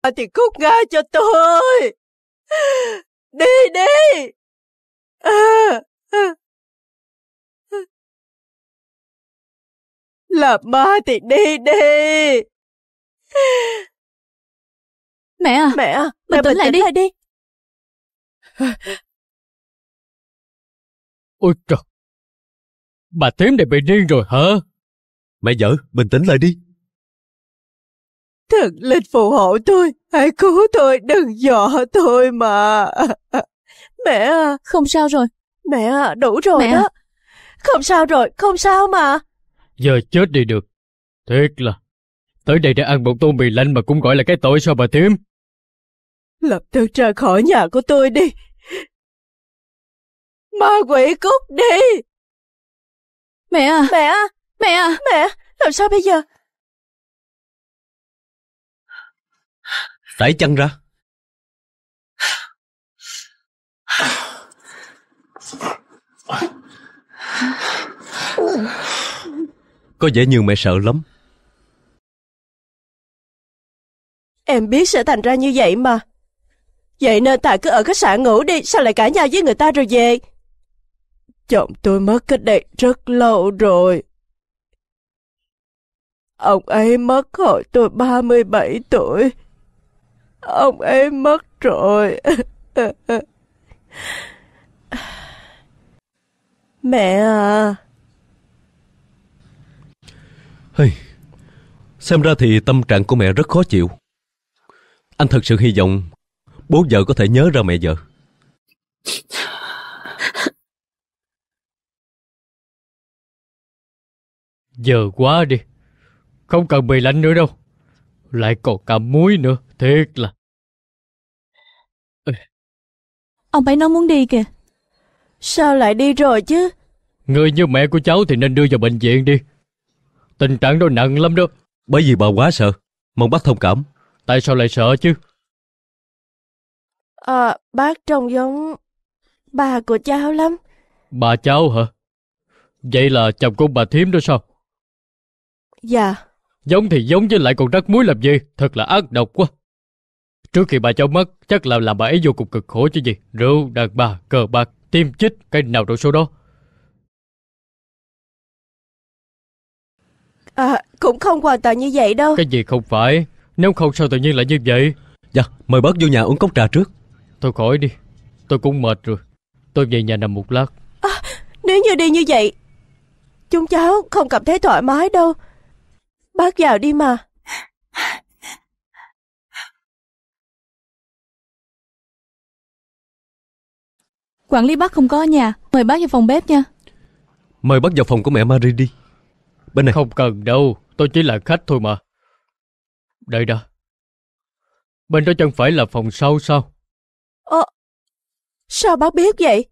Anh ờ, thì khóc nga cho tôi. Đi, đi. À, à. Là ba thì đi, đi. Mẹ à. Mẹ à. Mình tỉnh lại đi. Lại đi. Ôi trời. Bà tím này bị điên rồi hả? Mẹ vợ, bình tĩnh lại đi. Thần linh phù hộ tôi, hãy cứu tôi, đừng dọa tôi mà. Mẹ à. Không sao rồi. Mẹ à, đủ rồi Mẹ. đó. À. Không sao rồi, không sao mà. Giờ chết đi được. Thiệt là, tới đây để ăn một tô mì lạnh mà cũng gọi là cái tội sao bà thím. Lập tức ra khỏi nhà của tôi đi. Ma quỷ cút đi. Mẹ à. Mẹ à. Mẹ à. Mẹ, làm sao bây giờ? Rải chân ra. Có vẻ như mẹ sợ lắm. Em biết sẽ thành ra như vậy mà. Vậy nên Tài cứ ở khách sạn ngủ đi, sao lại cãi nhau với người ta rồi về? Chồng tôi mất cách đây rất lâu rồi. Ông ấy mất hồi tôi 37 tuổi. Ông ấy mất rồi. Mẹ à. Hey, xem ra thì tâm trạng của mẹ rất khó chịu. Anh thật sự hy vọng bố vợ có thể nhớ ra mẹ vợ. Giờ quá đi. Không cần bị lạnh nữa đâu. Lại còn cả muối nữa. Thiệt là... Ê. Ông ấy nói muốn đi kìa. Sao lại đi rồi chứ? Người như mẹ của cháu thì nên đưa vào bệnh viện đi. Tình trạng đó nặng lắm đó. Bởi vì bà quá sợ. Mong bác thông cảm. Tại sao lại sợ chứ? À, bác trông giống bà của cháu lắm. Bà cháu hả? Vậy là chồng của bà thím đó sao? Dạ. Giống thì giống chứ lại còn rắc muối làm gì? Thật là ác độc quá. Trước khi bà cháu mất, chắc là làm bà ấy vô cùng cực khổ chứ gì. Rượu, đàn bà, cờ bạc, tiêm chích, cái nào trong số đó. À, cũng không hoàn toàn như vậy đâu. Cái gì không phải, nếu không sao tự nhiên lại như vậy. Dạ, mời bớt vô nhà uống cốc trà trước. Thôi khỏi đi, tôi cũng mệt rồi. Tôi về nhà nằm một lát. À, nếu như đi như vậy, chúng cháu không cảm thấy thoải mái đâu. Bác vào đi mà. Quản lý bác không có ở nhà Mời bác vào phòng bếp nha Mời bác vào phòng của mẹ Marie đi Bên này Không cần đâu Tôi chỉ là khách thôi mà Đây đó Bên đó chẳng phải là phòng sau sao Ờ Sao bác biết vậy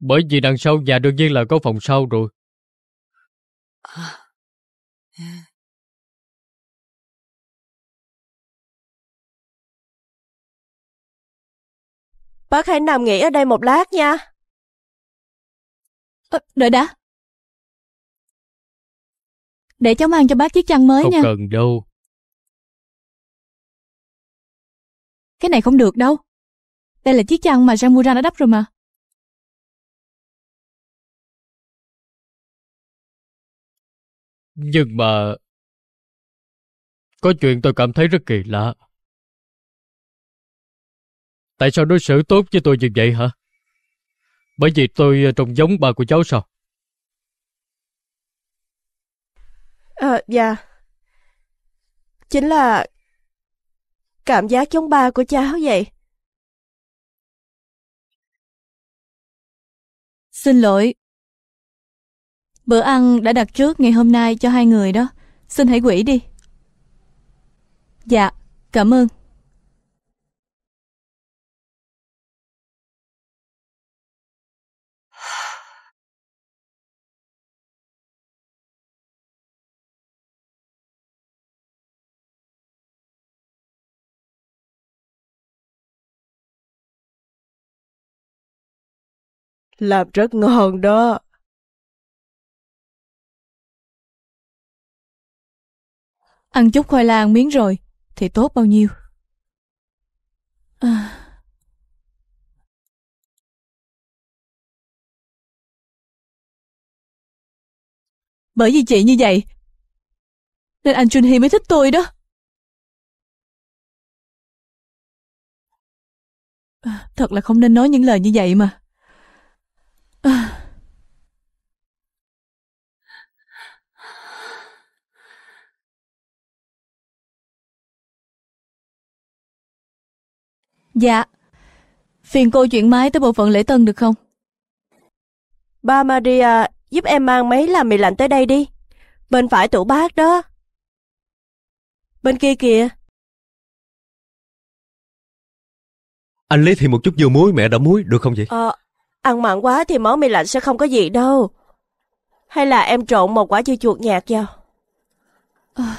Bởi vì đằng sau nhà đương nhiên là có phòng sau rồi à, Bác hãy nằm nghỉ ở đây một lát nha. À, đợi đã. Để cháu mang cho bác chiếc chăn mới không nha. Không cần đâu. Cái này không được đâu. Đây là chiếc chăn mà Jamura đã đắp rồi mà. Nhưng mà... Có chuyện tôi cảm thấy rất kỳ lạ. Tại sao đối xử tốt với tôi như vậy hả? Bởi vì tôi ờ, trông giống bà của cháu sao? Ờ, dạ. Chính là cảm giác giống ba của cháu vậy. Xin lỗi. Bữa ăn đã đặt trước ngày hôm nay cho hai người đó. Xin hãy quỷ đi. Dạ, cảm ơn. làm rất ngon đó. Ăn chút khoai lang miếng rồi, thì tốt bao nhiêu. À... Bởi vì chị như vậy, nên anh Junhi mới thích tôi đó. À, thật là không nên nói những lời như vậy mà. Dạ. Phiền cô chuyển máy tới bộ phận lễ tân được không? Ba Maria, giúp em mang mấy làm mì lạnh tới đây đi. Bên phải tủ bát đó. Bên kia kìa. Anh lấy thêm một chút dưa muối mẹ đã muối được không vậy? Ờ, ăn mặn quá thì món mì lạnh sẽ không có gì đâu. Hay là em trộn một quả dưa chuột nhạt vào? À,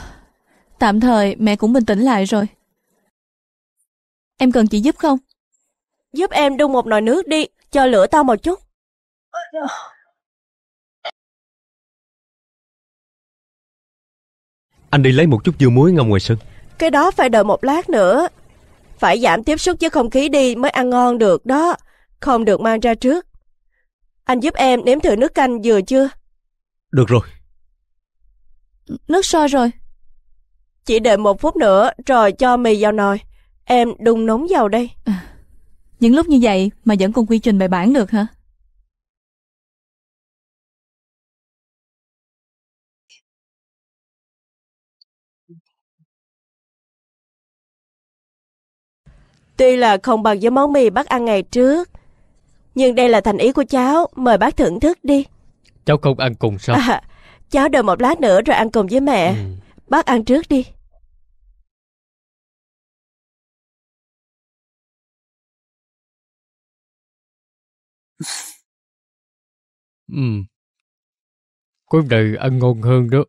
tạm thời mẹ cũng bình tĩnh lại rồi. Em cần chị giúp không? Giúp em đun một nồi nước đi, cho lửa to một chút. Anh đi lấy một chút dưa muối ngâm ngoài sân. Cái đó phải đợi một lát nữa. Phải giảm tiếp xúc với không khí đi mới ăn ngon được đó. Không được mang ra trước. Anh giúp em nếm thử nước canh dừa chưa? Được rồi. Nước sôi rồi. Chỉ đợi một phút nữa rồi cho mì vào nồi. Em đun nóng vào đây. À, những lúc như vậy mà vẫn còn quy trình bài bản được hả? Tuy là không bằng với món mì bác ăn ngày trước, nhưng đây là thành ý của cháu, mời bác thưởng thức đi. Cháu không ăn cùng sao? À, cháu đợi một lát nữa rồi ăn cùng với mẹ. Ừ. Bác ăn trước đi. Ừ. Có này ăn ngon hơn đó.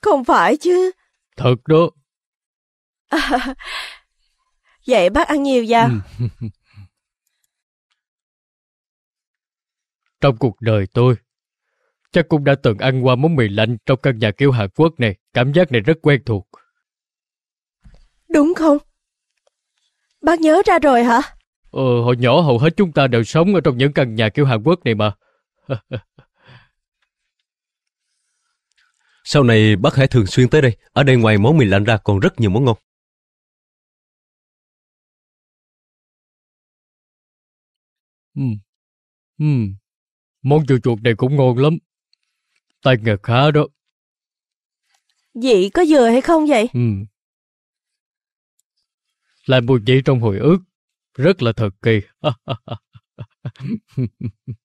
Không phải chứ. Thật đó. À, vậy bác ăn nhiều vào. Ừ. trong cuộc đời tôi, chắc cũng đã từng ăn qua món mì lạnh trong căn nhà kiểu Hàn Quốc này. Cảm giác này rất quen thuộc. Đúng không? Bác nhớ ra rồi hả? Ờ, hồi nhỏ hầu hết chúng ta đều sống ở trong những căn nhà kiểu Hàn Quốc này mà. Sau này bác hãy thường xuyên tới đây. Ở đây ngoài món mì lạnh ra còn rất nhiều món ngon. Ừ. Ừ. Món dưa chuột này cũng ngon lắm. Tay nghề khá đó. Vị có dừa hay không vậy? Ừ. Lại mùi vị trong hồi ức. Rất là thật kỳ.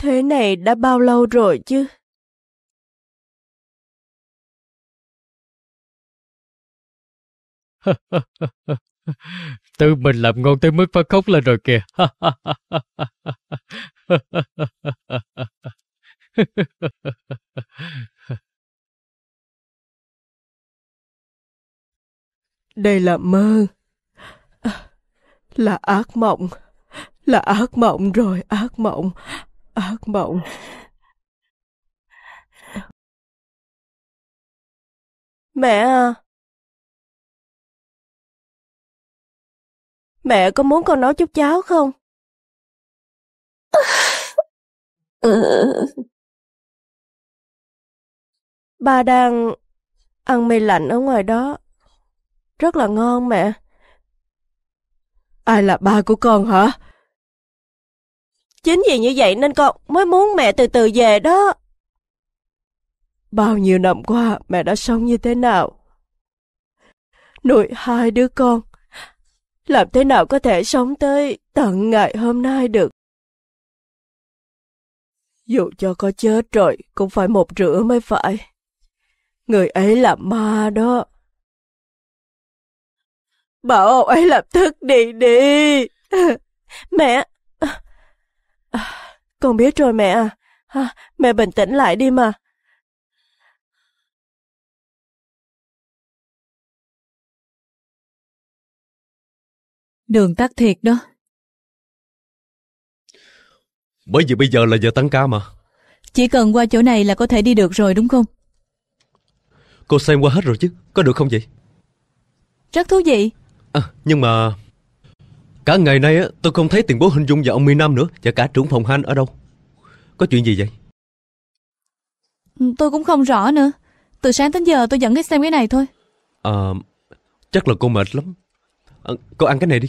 Thế này đã bao lâu rồi chứ? Tự mình làm ngon tới mức phát khóc lên rồi kìa. Đây là mơ. Là ác mộng. Là ác mộng rồi, ác mộng ác mộng mẹ à mẹ có muốn con nói chút cháu không ba đang ăn mì lạnh ở ngoài đó rất là ngon mẹ ai là ba của con hả Chính vì như vậy nên con mới muốn mẹ từ từ về đó. Bao nhiêu năm qua mẹ đã sống như thế nào? Nuôi hai đứa con, làm thế nào có thể sống tới tận ngày hôm nay được? Dù cho có chết rồi cũng phải một rửa mới phải. Người ấy là ma đó. Bảo ông ấy lập thức đi đi. mẹ, con biết rồi mẹ à. Mẹ bình tĩnh lại đi mà. Đường tắt thiệt đó. Bởi vì bây giờ là giờ tăng ca mà. Chỉ cần qua chỗ này là có thể đi được rồi đúng không? Cô xem qua hết rồi chứ, có được không vậy? Rất thú vị. À, nhưng mà Cả ngày nay á, tôi không thấy tiền bố Hình Dung và ông Mi Nam nữa Và cả trưởng phòng Han ở đâu Có chuyện gì vậy Tôi cũng không rõ nữa Từ sáng đến giờ tôi vẫn hết xem cái này thôi À Chắc là cô mệt lắm à, Cô ăn cái này đi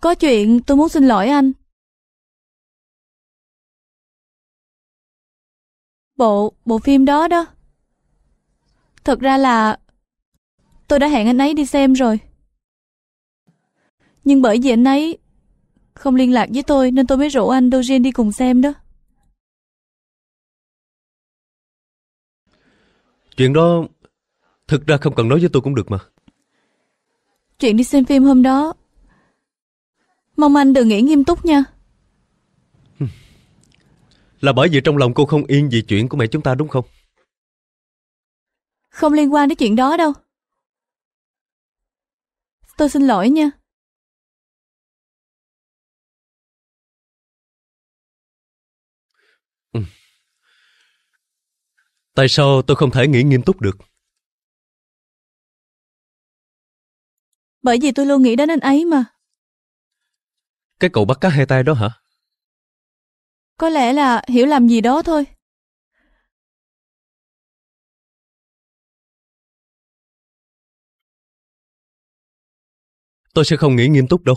Có chuyện tôi muốn xin lỗi anh Bộ, bộ phim đó đó. thực ra là tôi đã hẹn anh ấy đi xem rồi. Nhưng bởi vì anh ấy không liên lạc với tôi nên tôi mới rủ anh Dojin đi cùng xem đó. Chuyện đó thực ra không cần nói với tôi cũng được mà. Chuyện đi xem phim hôm đó Mong anh đừng nghĩ nghiêm túc nha. Là bởi vì trong lòng cô không yên vì chuyện của mẹ chúng ta đúng không? Không liên quan đến chuyện đó đâu. Tôi xin lỗi nha. Ừ. Tại sao tôi không thể nghĩ nghiêm túc được? Bởi vì tôi luôn nghĩ đến anh ấy mà. Cái cậu bắt cá hai tay đó hả? Có lẽ là hiểu làm gì đó thôi. Tôi sẽ không nghĩ nghiêm túc đâu.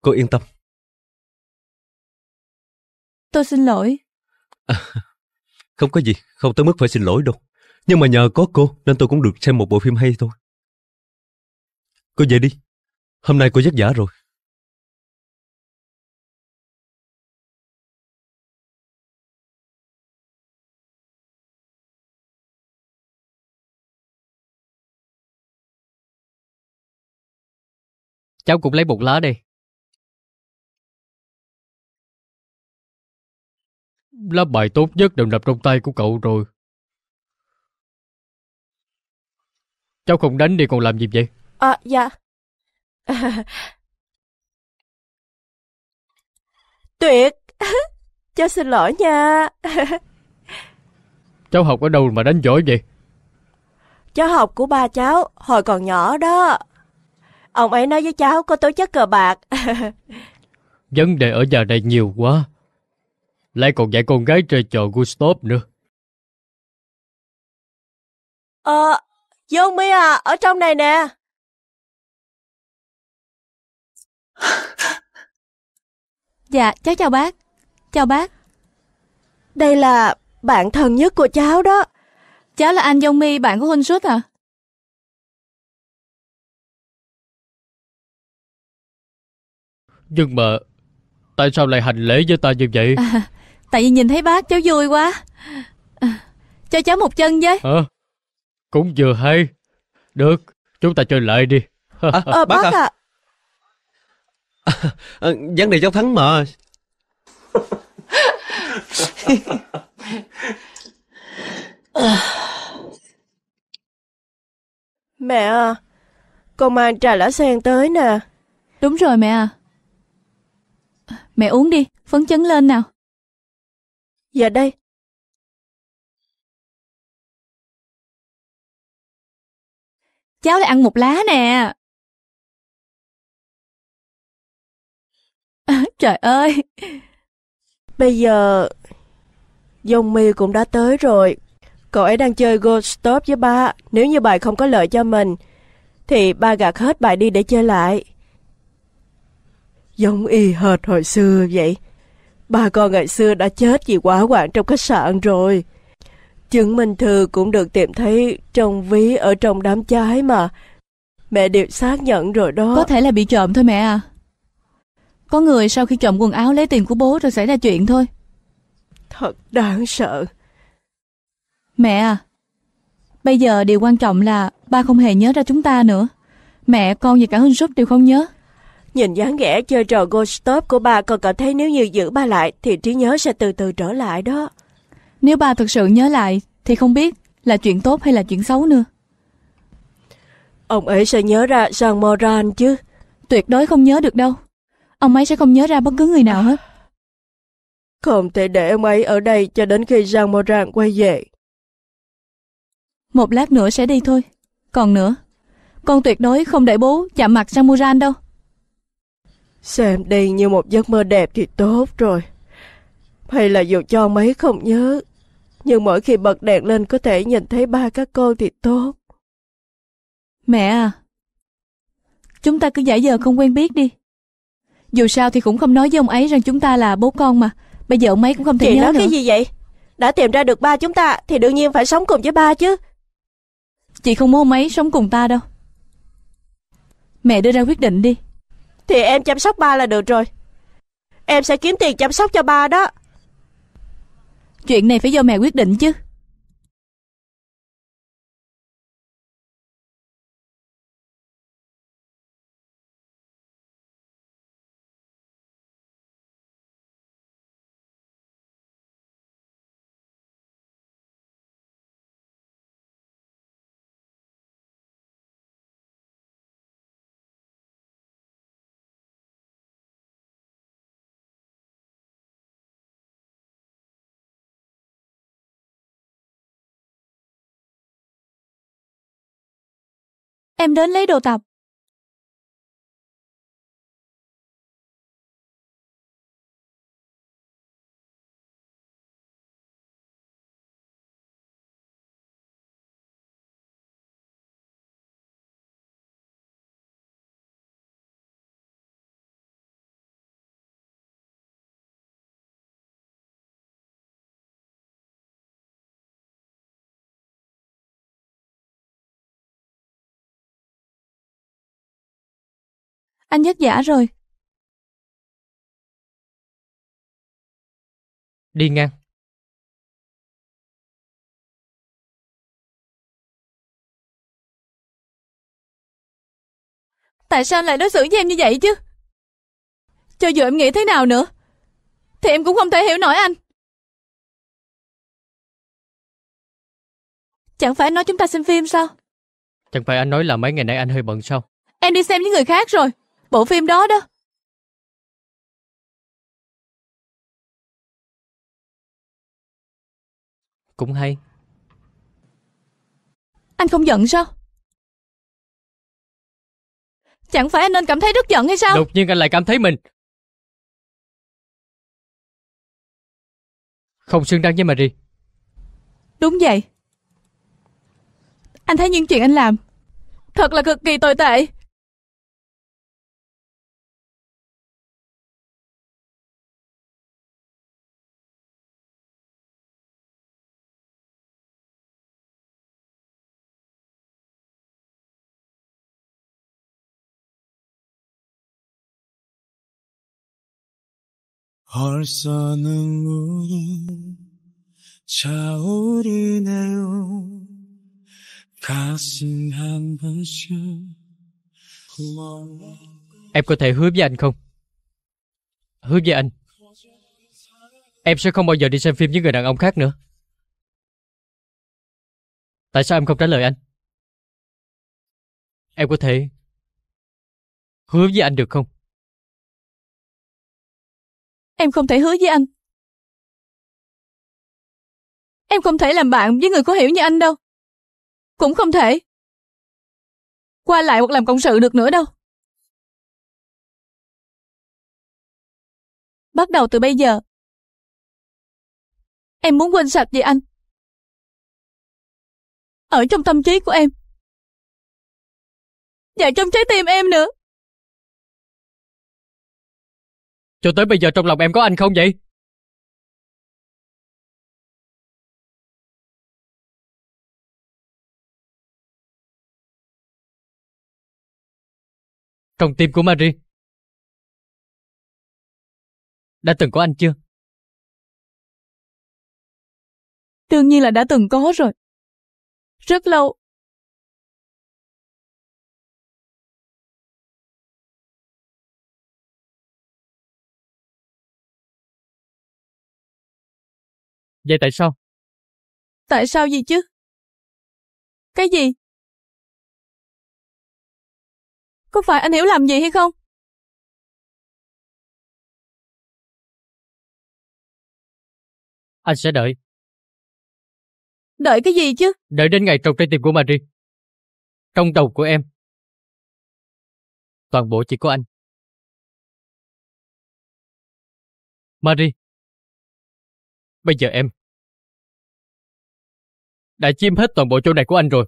Cô yên tâm. Tôi xin lỗi. À, không có gì, không tới mức phải xin lỗi đâu. Nhưng mà nhờ có cô nên tôi cũng được xem một bộ phim hay thôi. Cô về đi. Hôm nay cô vất giả rồi. cháu cũng lấy một lá đi lá bài tốt nhất đều nằm trong tay của cậu rồi cháu không đánh đi còn làm gì vậy à dạ tuyệt cháu xin lỗi nha cháu học ở đâu mà đánh giỏi vậy cháu học của ba cháu hồi còn nhỏ đó Ông ấy nói với cháu có tố chất cờ bạc. Vấn đề ở nhà này nhiều quá. Lại còn dạy con gái chơi trò Gustav nữa. Ờ, à, vô mi à, ở trong này nè. Dạ, cháu chào bác. Chào bác. Đây là bạn thân nhất của cháu đó. Cháu là anh Dông Mi, bạn của Huynh Suốt à? Nhưng mà Tại sao lại hành lễ với ta như vậy à, Tại vì nhìn thấy bác cháu vui quá à, Cho cháu một chân với à, Cũng vừa hay Được Chúng ta chơi lại đi à, à, Bác, bác à, à. à Vấn đề cháu thắng mà Mẹ à Con mang trà lá sen tới nè Đúng rồi mẹ à Mẹ uống đi, phấn chấn lên nào. Dạ đây. Cháu lại ăn một lá nè. À, trời ơi. Bây giờ dòng mì cũng đã tới rồi. Cậu ấy đang chơi Gold Stop với ba. Nếu như bài không có lợi cho mình, thì ba gạt hết bài đi để chơi lại giống y hệt hồi xưa vậy. Ba con ngày xưa đã chết vì quá hoạn trong khách sạn rồi. Chứng minh thư cũng được tìm thấy trong ví ở trong đám cháy mà. Mẹ đều xác nhận rồi đó. Có thể là bị trộm thôi mẹ à. Có người sau khi trộm quần áo lấy tiền của bố rồi xảy ra chuyện thôi. Thật đáng sợ. Mẹ à, bây giờ điều quan trọng là ba không hề nhớ ra chúng ta nữa. Mẹ, con và cả Hưng Súp đều không nhớ. Nhìn dáng vẻ chơi trò stop của bà còn cảm thấy nếu như giữ bà lại thì trí nhớ sẽ từ từ trở lại đó. Nếu bà thực sự nhớ lại thì không biết là chuyện tốt hay là chuyện xấu nữa. Ông ấy sẽ nhớ ra Jean Moran chứ. Tuyệt đối không nhớ được đâu. Ông ấy sẽ không nhớ ra bất cứ người nào hết. Không thể để ông ấy ở đây cho đến khi Jean Moran quay về. Một lát nữa sẽ đi thôi. Còn nữa, con tuyệt đối không để bố chạm mặt Jean Moran đâu. Xem đi như một giấc mơ đẹp thì tốt rồi. Hay là dù cho mấy không nhớ, nhưng mỗi khi bật đèn lên có thể nhìn thấy ba các cô thì tốt. Mẹ à, chúng ta cứ giả giờ không quen biết đi. Dù sao thì cũng không nói với ông ấy rằng chúng ta là bố con mà. Bây giờ ông ấy cũng không thể Chị nhớ nói nữa. cái gì vậy? Đã tìm ra được ba chúng ta thì đương nhiên phải sống cùng với ba chứ. Chị không muốn ông ấy sống cùng ta đâu. Mẹ đưa ra quyết định đi. Thì em chăm sóc ba là được rồi Em sẽ kiếm tiền chăm sóc cho ba đó Chuyện này phải do mẹ quyết định chứ Em đến lấy đồ tập. anh nhất giả rồi. Đi ngang. Tại sao anh lại đối xử với em như vậy chứ? Cho dù em nghĩ thế nào nữa, thì em cũng không thể hiểu nổi anh. Chẳng phải nói chúng ta xem phim sao? Chẳng phải anh nói là mấy ngày nay anh hơi bận sao? Em đi xem với người khác rồi bộ phim đó đó cũng hay anh không giận sao chẳng phải anh nên cảm thấy rất giận hay sao đột nhiên anh lại cảm thấy mình không xứng đáng với Mary đúng vậy anh thấy những chuyện anh làm thật là cực kỳ tồi tệ 얼싸는 물이 차오르네요 가슴 한 번씩 Em có thể hứa với anh không? Hứa với anh Em sẽ không bao giờ đi xem phim với người đàn ông khác nữa Tại sao em không trả lời anh? Em có thể Hứa với anh được không? Em không thể hứa với anh. Em không thể làm bạn với người có hiểu như anh đâu. Cũng không thể. Qua lại hoặc làm cộng sự được nữa đâu. Bắt đầu từ bây giờ. Em muốn quên sạch về anh. Ở trong tâm trí của em. Và trong trái tim em nữa. Cho tới bây giờ trong lòng em có anh không vậy? Trong tim của Marie Đã từng có anh chưa? Tương nhiên là đã từng có rồi. Rất lâu, Vậy tại sao? Tại sao gì chứ? Cái gì? Có phải anh hiểu làm gì hay không? Anh sẽ đợi. Đợi cái gì chứ? Đợi đến ngày trồng trái tim của Marie. Trong đầu của em. Toàn bộ chỉ có anh. Marie. Bây giờ em đã chiếm hết toàn bộ chỗ này của anh rồi.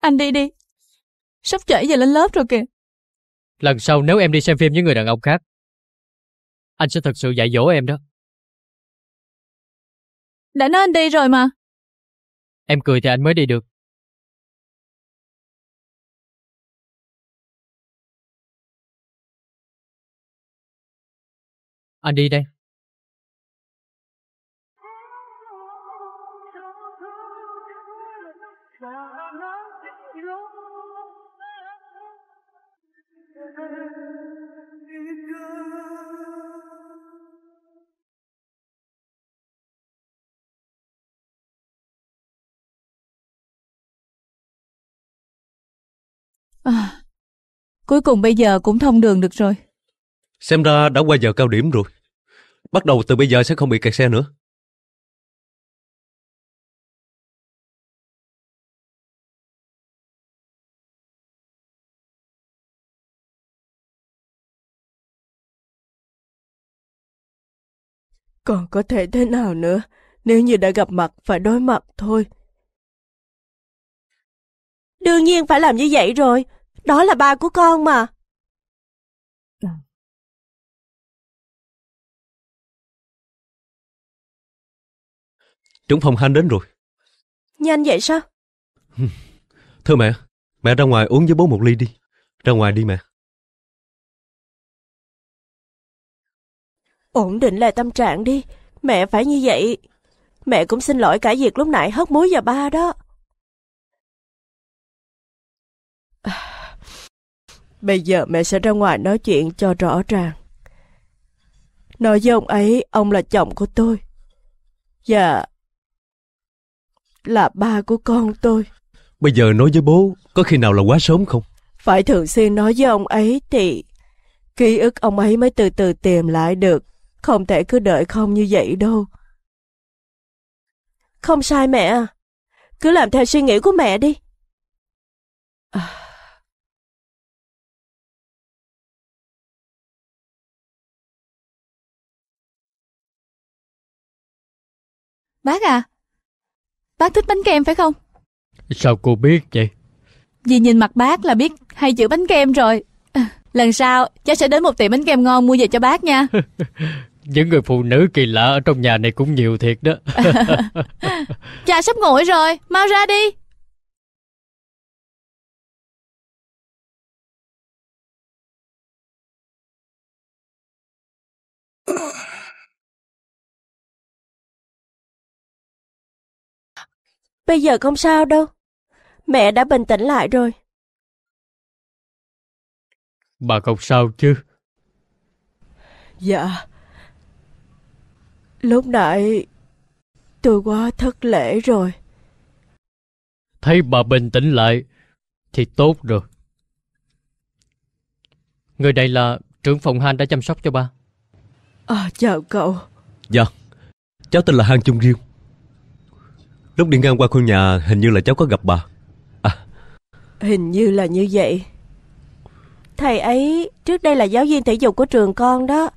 Anh đi đi. Sắp trễ giờ lên lớp rồi kìa. Lần sau nếu em đi xem phim với người đàn ông khác, anh sẽ thật sự dạy dỗ em đó. Đã nói anh đi rồi mà. Em cười thì anh mới đi được. Anh đi đây. À, cuối cùng bây giờ cũng thông đường được rồi. Xem ra đã qua giờ cao điểm rồi. Bắt đầu từ bây giờ sẽ không bị kẹt xe nữa. Còn có thể thế nào nữa, nếu như đã gặp mặt phải đối mặt thôi. Đương nhiên phải làm như vậy rồi, đó là ba của con mà. Trưởng phòng Hanh đến rồi. Nhanh vậy sao? Thưa mẹ, mẹ ra ngoài uống với bố một ly đi. Ra ngoài đi mẹ. Ổn định lại tâm trạng đi. Mẹ phải như vậy. Mẹ cũng xin lỗi cả việc lúc nãy hất muối vào ba đó. Bây giờ mẹ sẽ ra ngoài nói chuyện cho rõ ràng. Nói với ông ấy, ông là chồng của tôi. Và là ba của con tôi. Bây giờ nói với bố, có khi nào là quá sớm không? Phải thường xuyên nói với ông ấy thì ký ức ông ấy mới từ từ tìm lại được. Không thể cứ đợi không như vậy đâu. Không sai mẹ à. Cứ làm theo suy nghĩ của mẹ đi. À. Bác à, Bác thích bánh kem phải không? Sao cô biết vậy? Vì nhìn mặt bác là biết hay chữ bánh kem rồi. Lần sau cháu sẽ đến một tiệm bánh kem ngon mua về cho bác nha. Những người phụ nữ kỳ lạ ở trong nhà này cũng nhiều thiệt đó. Cha sắp nguội rồi, mau ra đi. Bây giờ không sao đâu. Mẹ đã bình tĩnh lại rồi. Bà không sao chứ? Dạ. Lúc nãy tôi quá thất lễ rồi. Thấy bà bình tĩnh lại thì tốt rồi. Người này là trưởng phòng Han đã chăm sóc cho ba. À, chào cậu. Dạ, cháu tên là Han Trung Riêu. Lúc đi ngang qua khu nhà hình như là cháu có gặp bà à. Hình như là như vậy Thầy ấy trước đây là giáo viên thể dục của trường con đó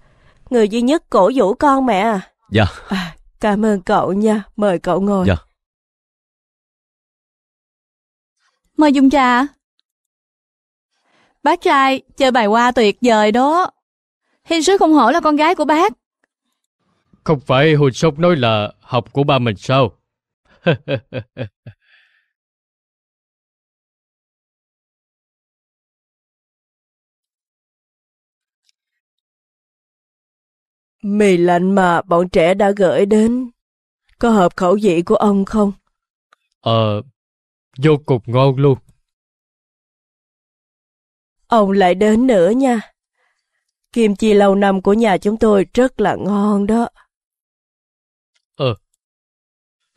Người duy nhất cổ vũ con mẹ à Dạ à, Cảm ơn cậu nha, mời cậu ngồi Dạ Mời dùng trà Bác trai chơi bài hoa tuyệt vời đó Hình sứ không hổ là con gái của bác Không phải hồi Sông nói là học của ba mình sao Mì lạnh mà bọn trẻ đã gửi đến, có hợp khẩu vị của ông không? Ờ, vô cùng ngon luôn. Ông lại đến nữa nha. Kim chi lâu năm của nhà chúng tôi rất là ngon đó.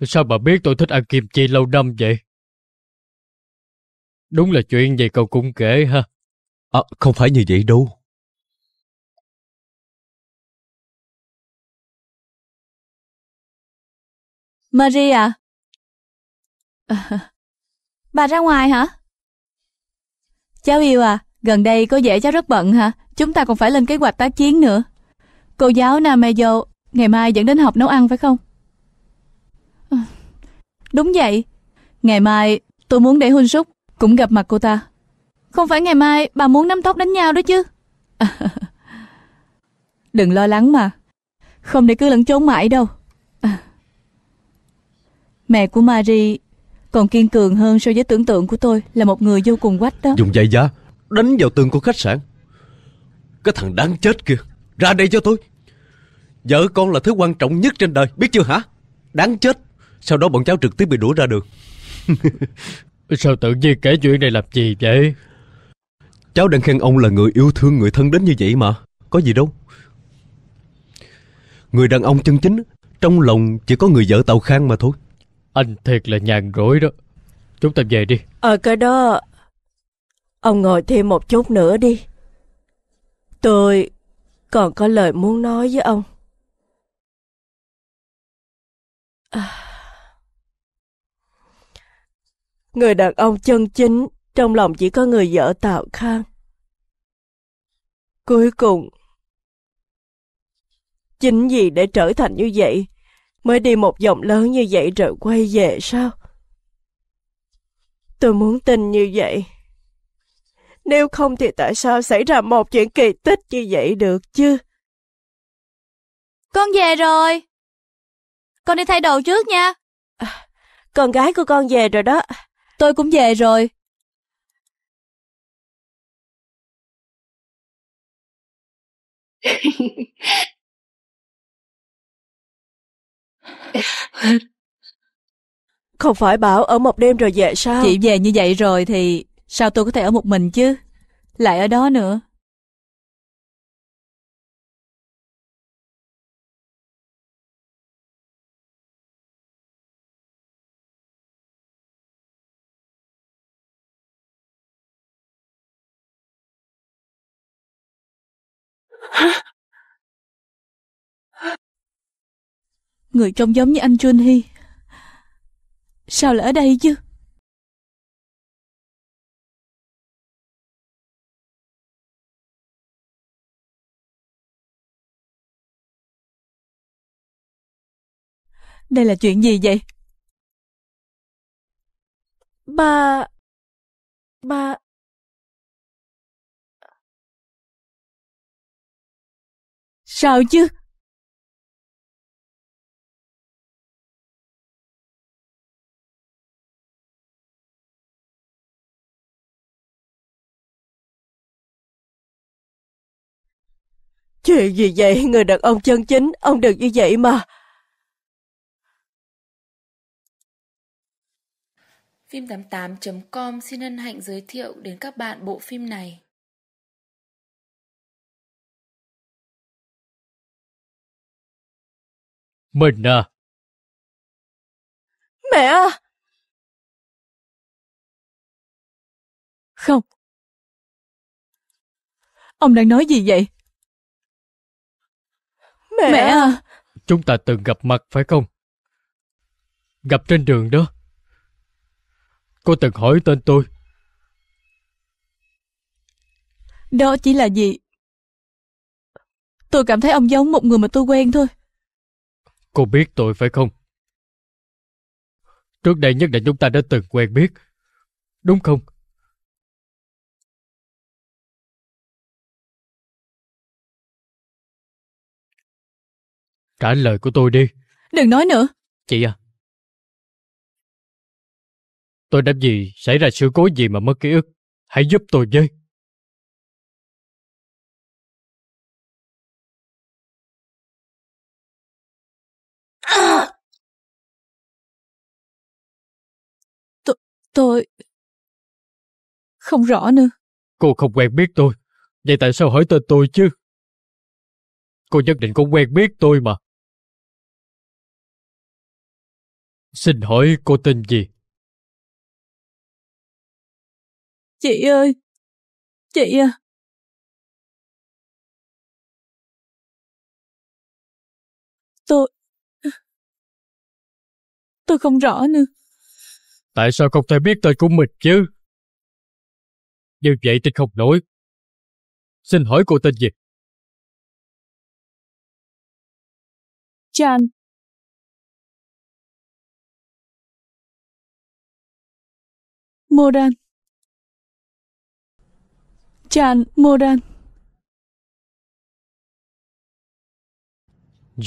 Sao bà biết tôi thích ăn kim chi lâu năm vậy? Đúng là chuyện gì cậu cũng kể ha. À, không phải như vậy đâu. Maria. À, bà ra ngoài hả? Cháu yêu à, gần đây có vẻ cháu rất bận hả? Chúng ta còn phải lên kế hoạch tác chiến nữa. Cô giáo Namejo ngày mai dẫn đến học nấu ăn phải không? Đúng vậy. Ngày mai, tôi muốn để Hun Súc cũng gặp mặt cô ta. Không phải ngày mai bà muốn nắm tóc đánh nhau đó chứ. Đừng lo lắng mà. Không để cứ lẫn trốn mãi đâu. Mẹ của Marie còn kiên cường hơn so với tưởng tượng của tôi là một người vô cùng quách đó. Dùng dây giá, đánh vào tường của khách sạn. Cái thằng đáng chết kia, ra đây cho tôi. Vợ con là thứ quan trọng nhất trên đời, biết chưa hả? Đáng chết. Sau đó bọn cháu trực tiếp bị đuổi ra đường Sao tự nhiên kể chuyện này làm gì vậy Cháu đang khen ông là người yêu thương người thân đến như vậy mà Có gì đâu Người đàn ông chân chính Trong lòng chỉ có người vợ Tàu Khang mà thôi Anh thiệt là nhàn rỗi đó Chúng ta về đi Ờ cái đó Ông ngồi thêm một chút nữa đi Tôi còn có lời muốn nói với ông à. Người đàn ông chân chính, trong lòng chỉ có người vợ Tạo Khang. Cuối cùng, chính vì để trở thành như vậy, mới đi một vòng lớn như vậy rồi quay về sao? Tôi muốn tin như vậy. Nếu không thì tại sao xảy ra một chuyện kỳ tích như vậy được chứ? Con về rồi. Con đi thay đồ trước nha. À, con gái của con về rồi đó tôi cũng về rồi. Không phải bảo ở một đêm rồi về sao? Chị về như vậy rồi thì sao tôi có thể ở một mình chứ? Lại ở đó nữa. Người trông giống như anh Jun Hy Sao lại ở đây chứ? Đây là chuyện gì vậy? Ba... Ba... Sao chứ? Chuyện gì vậy, người đàn ông chân chính, ông đừng như vậy mà. Phim88.com xin hân hạnh giới thiệu đến các bạn bộ phim này. Mình à. Mẹ à. Không. Ông đang nói gì vậy? Mẹ à Chúng ta từng gặp mặt phải không? Gặp trên đường đó Cô từng hỏi tên tôi Đó chỉ là gì? Tôi cảm thấy ông giống một người mà tôi quen thôi Cô biết tôi phải không? Trước đây nhất định chúng ta đã từng quen biết Đúng không? Trả lời của tôi đi. Đừng nói nữa. Chị à. Tôi đã gì xảy ra sự cố gì mà mất ký ức. Hãy giúp tôi với. Tôi, tôi không rõ nữa. Cô không quen biết tôi. Vậy tại sao hỏi tên tôi chứ? Cô nhất định cũng quen biết tôi mà. Xin hỏi cô tên gì? Chị ơi! Chị à! Tôi... Tôi không rõ nữa. Tại sao không thể biết tên của mình chứ? Như vậy thì không nổi. Xin hỏi cô tên gì? chan Moran Chan Moran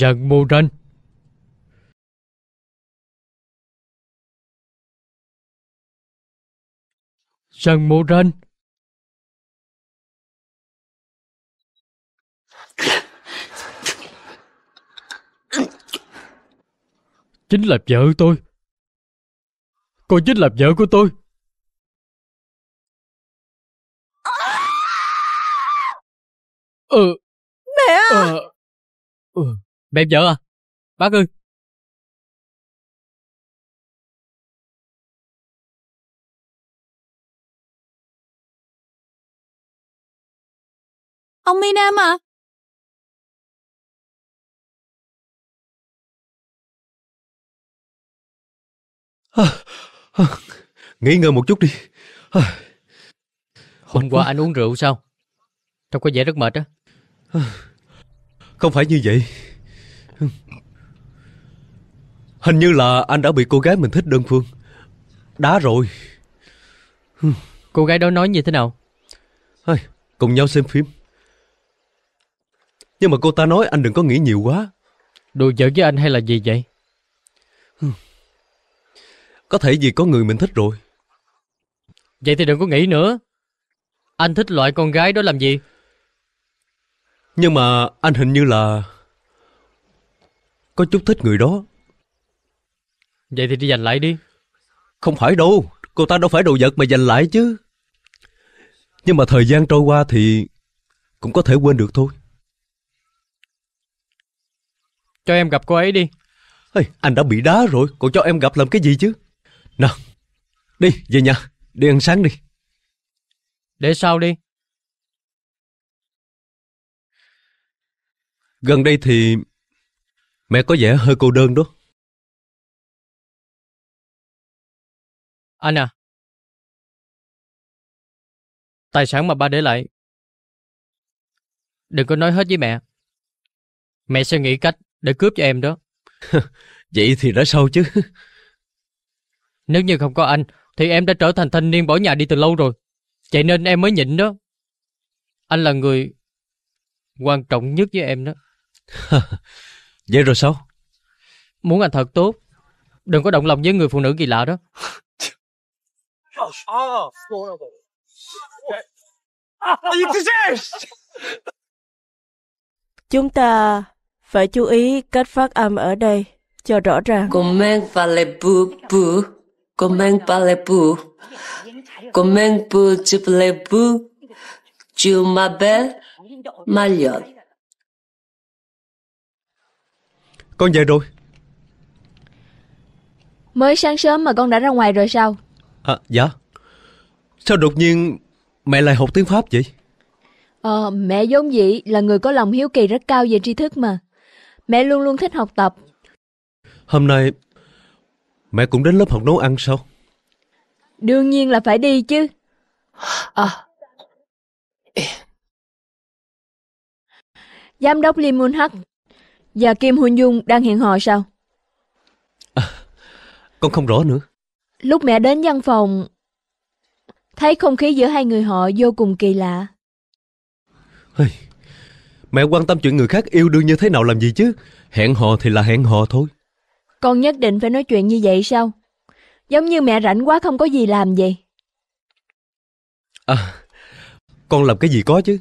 Jan Moran Jan Moran Chính là vợ tôi Cô chính là vợ của tôi Ừ. Mẹ! Ờ. Ừ. Mẹ vợ à? Bác ơi, Ông Minh em à, nghỉ ngơi một chút đi. Hôm qua anh uống rượu sao? Trông có vẻ rất mệt á. Không phải như vậy Hình như là anh đã bị cô gái mình thích đơn phương Đá rồi Cô gái đó nói như thế nào Thôi, Cùng nhau xem phim Nhưng mà cô ta nói anh đừng có nghĩ nhiều quá Đùa giỡn với anh hay là gì vậy Có thể vì có người mình thích rồi Vậy thì đừng có nghĩ nữa Anh thích loại con gái đó làm gì nhưng mà anh hình như là... Có chút thích người đó. Vậy thì đi giành lại đi. Không phải đâu, cô ta đâu phải đồ vật mà giành lại chứ. Nhưng mà thời gian trôi qua thì cũng có thể quên được thôi. Cho em gặp cô ấy đi. Hey, anh đã bị đá rồi, còn cho em gặp làm cái gì chứ? Nào, đi, về nhà, đi ăn sáng đi. Để sau đi, Gần đây thì mẹ có vẻ hơi cô đơn đó. Anh à, tài sản mà ba để lại. Đừng có nói hết với mẹ. Mẹ sẽ nghĩ cách để cướp cho em đó. Vậy thì đã sâu chứ? Nếu như không có anh, thì em đã trở thành thanh niên bỏ nhà đi từ lâu rồi. Vậy nên em mới nhịn đó. Anh là người quan trọng nhất với em đó. Vậy rồi sao? Muốn anh thật tốt, đừng có động lòng với người phụ nữ kỳ lạ đó. Chúng ta phải chú ý cách phát âm ở đây cho rõ ràng. Comment parlez-vous pour? Comment parlez-vous? Comment parlez-vous? Tu m'appelles Mariotte. Con về rồi Mới sáng sớm mà con đã ra ngoài rồi sao À dạ Sao đột nhiên mẹ lại học tiếng Pháp vậy Ờ mẹ giống vậy là người có lòng hiếu kỳ rất cao về tri thức mà Mẹ luôn luôn thích học tập Hôm nay mẹ cũng đến lớp học nấu ăn sao Đương nhiên là phải đi chứ À Giám đốc Lim Hắc và Kim Huỳnh Dung đang hẹn hò sao? À, con không rõ nữa. Lúc mẹ đến văn phòng, thấy không khí giữa hai người họ vô cùng kỳ lạ. Hey, mẹ quan tâm chuyện người khác yêu đương như thế nào làm gì chứ? Hẹn hò thì là hẹn hò thôi. Con nhất định phải nói chuyện như vậy sao? Giống như mẹ rảnh quá không có gì làm vậy. À, con làm cái gì có chứ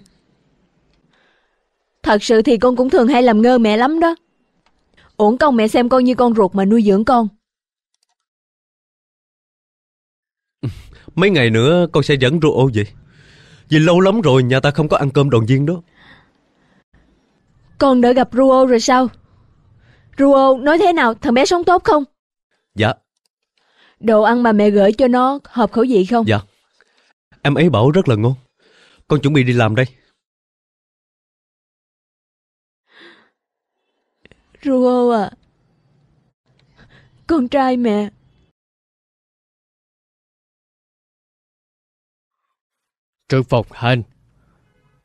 Thật sự thì con cũng thường hay làm ngơ mẹ lắm đó. Uổng công mẹ xem con như con ruột mà nuôi dưỡng con. Mấy ngày nữa con sẽ dẫn Ruo vậy. Vì lâu lắm rồi nhà ta không có ăn cơm đoàn viên đó. Con đã gặp Ruo rồi sao? Ruo, nói thế nào, thằng bé sống tốt không? Dạ. Đồ ăn mà mẹ gửi cho nó hợp khẩu vị không? Dạ. Em ấy bảo rất là ngon. Con chuẩn bị đi làm đây. Ruo à. Con trai mẹ. Trưởng phòng Hanh.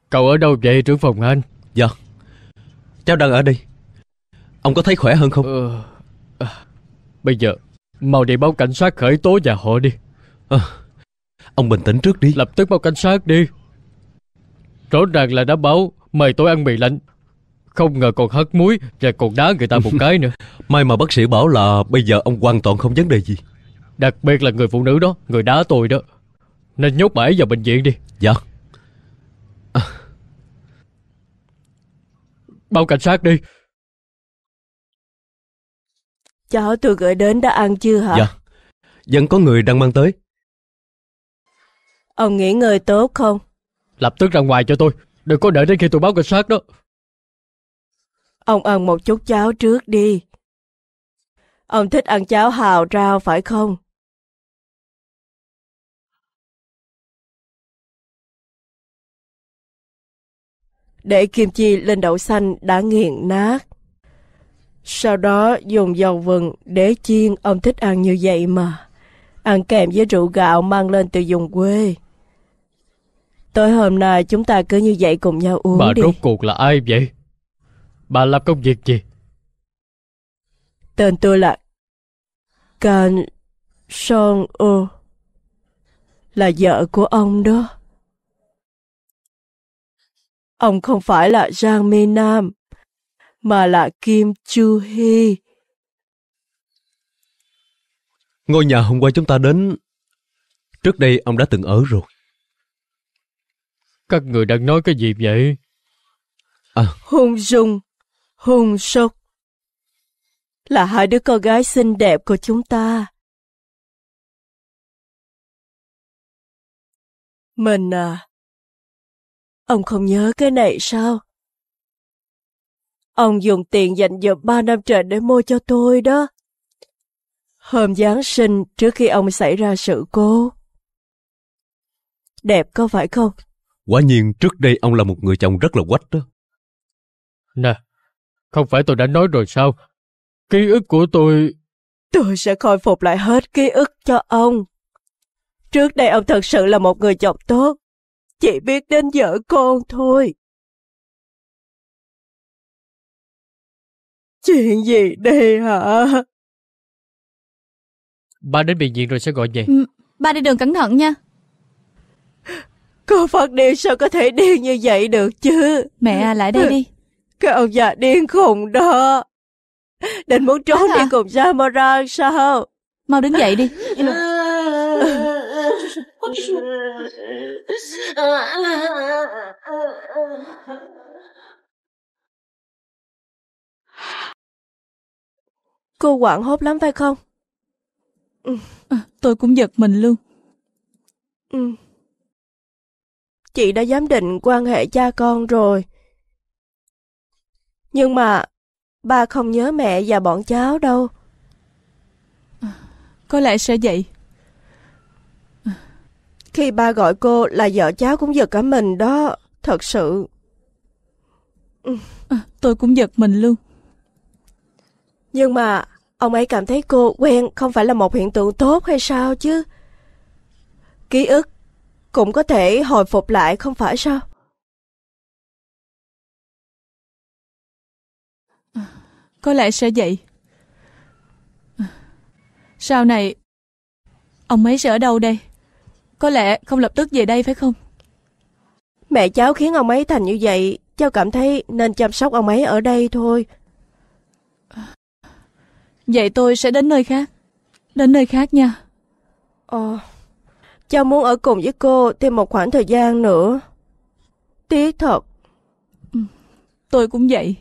Cậu ở đâu vậy trưởng phòng Hanh? Dạ. Cháu đang ở đây. Ông có thấy khỏe hơn không? Ờ, ờ. bây giờ, mau đi báo cảnh sát khởi tố và họ đi. À, ông bình tĩnh trước đi. Lập tức báo cảnh sát đi. Rõ ràng là đã báo mời tôi ăn mì lạnh không ngờ còn hất muối Và còn đá người ta một cái nữa May mà bác sĩ bảo là bây giờ ông hoàn toàn không vấn đề gì Đặc biệt là người phụ nữ đó Người đá tôi đó Nên nhốt bà ấy vào bệnh viện đi Dạ à. Báo cảnh sát đi Cháu tôi gửi đến đã ăn chưa hả? Dạ Vẫn có người đang mang tới Ông nghĩ người tốt không? Lập tức ra ngoài cho tôi Đừng có đợi đến khi tôi báo cảnh sát đó Ông ăn một chút cháo trước đi. Ông thích ăn cháo hào rau phải không? Để kim chi lên đậu xanh đã nghiền nát. Sau đó dùng dầu vừng để chiên ông thích ăn như vậy mà. Ăn kèm với rượu gạo mang lên từ vùng quê. Tối hôm nay chúng ta cứ như vậy cùng nhau uống Bà đi. Bà rốt cuộc là ai vậy? Bà làm công việc gì? Tên tôi là Kang Song o Là vợ của ông đó Ông không phải là Giang Mê Nam Mà là Kim Chu Hy Ngôi nhà hôm qua chúng ta đến Trước đây ông đã từng ở rồi Các người đang nói cái gì vậy? À. Hung dung Hùng Sục là hai đứa con gái xinh đẹp của chúng ta. Mình à, ông không nhớ cái này sao? Ông dùng tiền dành dụm ba năm trời để mua cho tôi đó. Hôm Giáng sinh trước khi ông xảy ra sự cố. Đẹp có phải không? Quả nhiên trước đây ông là một người chồng rất là quách đó. Nè, không phải tôi đã nói rồi sao? Ký ức của tôi... Tôi sẽ khôi phục lại hết ký ức cho ông. Trước đây ông thật sự là một người chồng tốt. Chỉ biết đến vợ con thôi. Chuyện gì đây hả? Ba đến bệnh viện rồi sẽ gọi về. Ừ, ba đi đường cẩn thận nha. Cô Phật điên sao có thể điên như vậy được chứ? Mẹ à, lại đây đi. Cái ông già điên khùng đó. Định muốn trốn đi cùng Samara sao? Mau đứng dậy đi. Cô hoảng hốt lắm phải không? À, tôi cũng giật mình luôn. Ừ. Chị đã giám định quan hệ cha con rồi. Nhưng mà ba không nhớ mẹ và bọn cháu đâu. Có lẽ sẽ vậy. Khi ba gọi cô là vợ cháu cũng giật cả mình đó, thật sự. À, tôi cũng giật mình luôn. Nhưng mà ông ấy cảm thấy cô quen không phải là một hiện tượng tốt hay sao chứ? Ký ức cũng có thể hồi phục lại không phải sao? Có lẽ sẽ vậy. Sau này, ông ấy sẽ ở đâu đây? Có lẽ không lập tức về đây phải không? Mẹ cháu khiến ông ấy thành như vậy, cháu cảm thấy nên chăm sóc ông ấy ở đây thôi. Vậy tôi sẽ đến nơi khác. Đến nơi khác nha. Ờ, cháu muốn ở cùng với cô thêm một khoảng thời gian nữa. Tiếc thật. Ừ, tôi cũng vậy.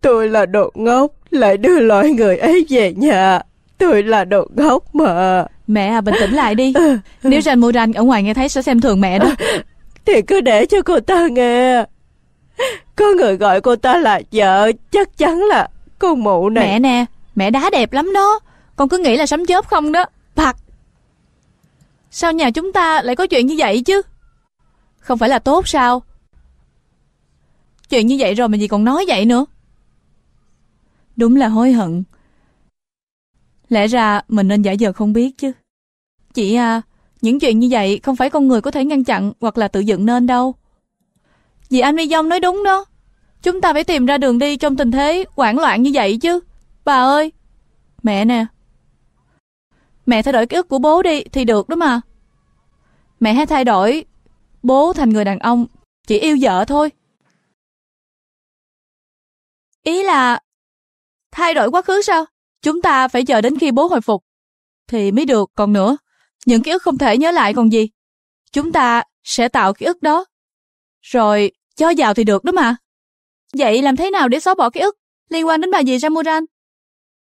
Tôi là đồ ngốc, lại đưa loại người ấy về nhà. Tôi là đồ ngốc mà. Mẹ à, bình tĩnh lại đi. Nếu Jan Moran ở ngoài nghe thấy sẽ xem thường mẹ đó. Thì cứ để cho cô ta nghe. Có người gọi cô ta là vợ, chắc chắn là con mụ này. Mẹ nè, mẹ đá đẹp lắm đó. Con cứ nghĩ là sấm chớp không đó. Bạc. Sao nhà chúng ta lại có chuyện như vậy chứ? Không phải là tốt sao? Chuyện như vậy rồi mà gì còn nói vậy nữa? Đúng là hối hận. Lẽ ra mình nên giả vờ không biết chứ. Chị à, những chuyện như vậy không phải con người có thể ngăn chặn hoặc là tự dựng nên đâu. Vì anh Mi Dông nói đúng đó. Chúng ta phải tìm ra đường đi trong tình thế hoảng loạn như vậy chứ. Bà ơi! Mẹ nè! Mẹ thay đổi ký ức của bố đi thì được đó mà. Mẹ hãy thay đổi. Bố thành người đàn ông, chỉ yêu vợ thôi. Ý là Thay đổi quá khứ sao? Chúng ta phải chờ đến khi bố hồi phục. Thì mới được, còn nữa. Những ký ức không thể nhớ lại còn gì. Chúng ta sẽ tạo ký ức đó. Rồi, cho vào thì được đó mà. Vậy làm thế nào để xóa bỏ ký ức liên quan đến bà dì Jamuran?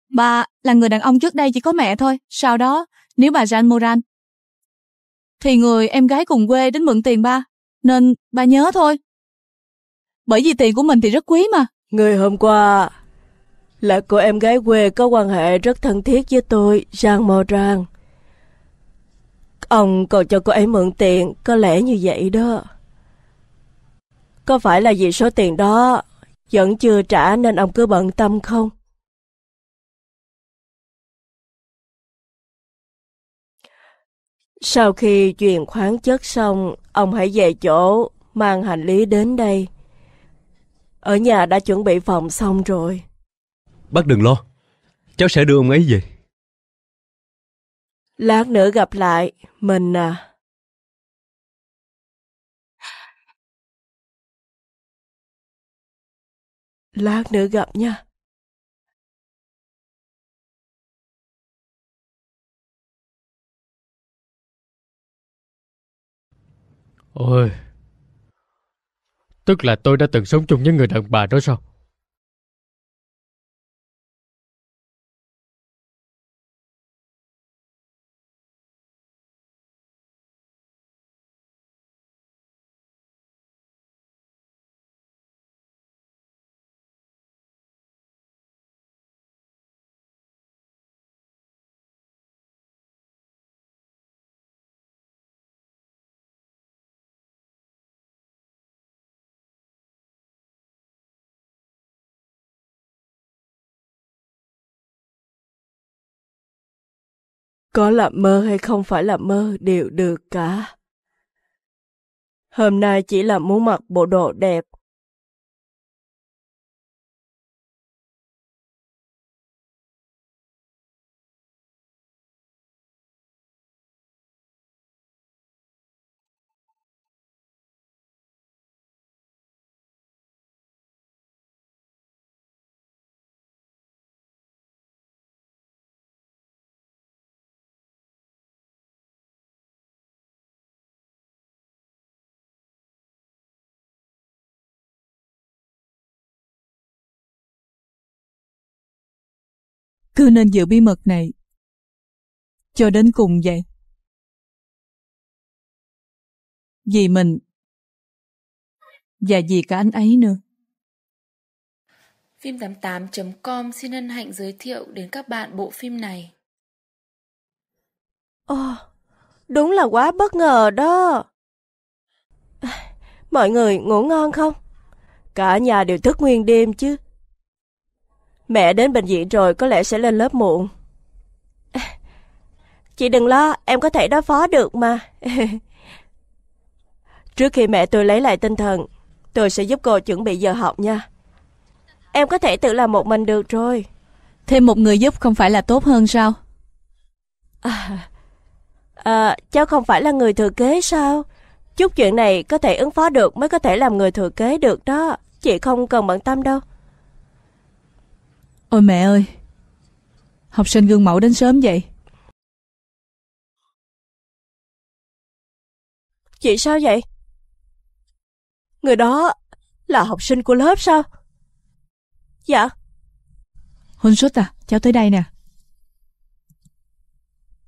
Bà là người đàn ông trước đây chỉ có mẹ thôi. Sau đó, nếu bà Jamuran thì người em gái cùng quê đến mượn tiền ba, nên bà nhớ thôi. Bởi vì tiền của mình thì rất quý mà. Người hôm qua là cô em gái quê có quan hệ rất thân thiết với tôi, Jean Moran. Ông còn cho cô ấy mượn tiền, có lẽ như vậy đó. Có phải là vì số tiền đó vẫn chưa trả nên ông cứ bận tâm không? Sau khi chuyển khoáng chất xong, ông hãy về chỗ, mang hành lý đến đây. Ở nhà đã chuẩn bị phòng xong rồi. Bác đừng lo, cháu sẽ đưa ông ấy về. Lát nữa gặp lại, mình à. Lát nữa gặp nha. Ôi, tức là tôi đã từng sống chung với người đàn bà đó sao? Có là mơ hay không phải là mơ đều được cả. Hôm nay chỉ là muốn mặc bộ đồ đẹp cứ nên giữ bí mật này. Cho đến cùng vậy. Vì mình. Và vì cả anh ấy nữa. Phim88.com xin hân hạnh giới thiệu đến các bạn bộ phim này. Ồ, oh, đúng là quá bất ngờ đó. Mọi người ngủ ngon không? Cả nhà đều thức nguyên đêm chứ. Mẹ đến bệnh viện rồi có lẽ sẽ lên lớp muộn. Chị đừng lo, em có thể đối phó được mà. Trước khi mẹ tôi lấy lại tinh thần, tôi sẽ giúp cô chuẩn bị giờ học nha. Em có thể tự làm một mình được rồi. Thêm một người giúp không phải là tốt hơn sao? À, à, cháu không phải là người thừa kế sao? Chút chuyện này có thể ứng phó được mới có thể làm người thừa kế được đó. Chị không cần bận tâm đâu. Ôi mẹ ơi! Học sinh gương mẫu đến sớm vậy? Chị sao vậy? Người đó là học sinh của lớp sao? Dạ. Hôn Sút à, cháu tới đây nè.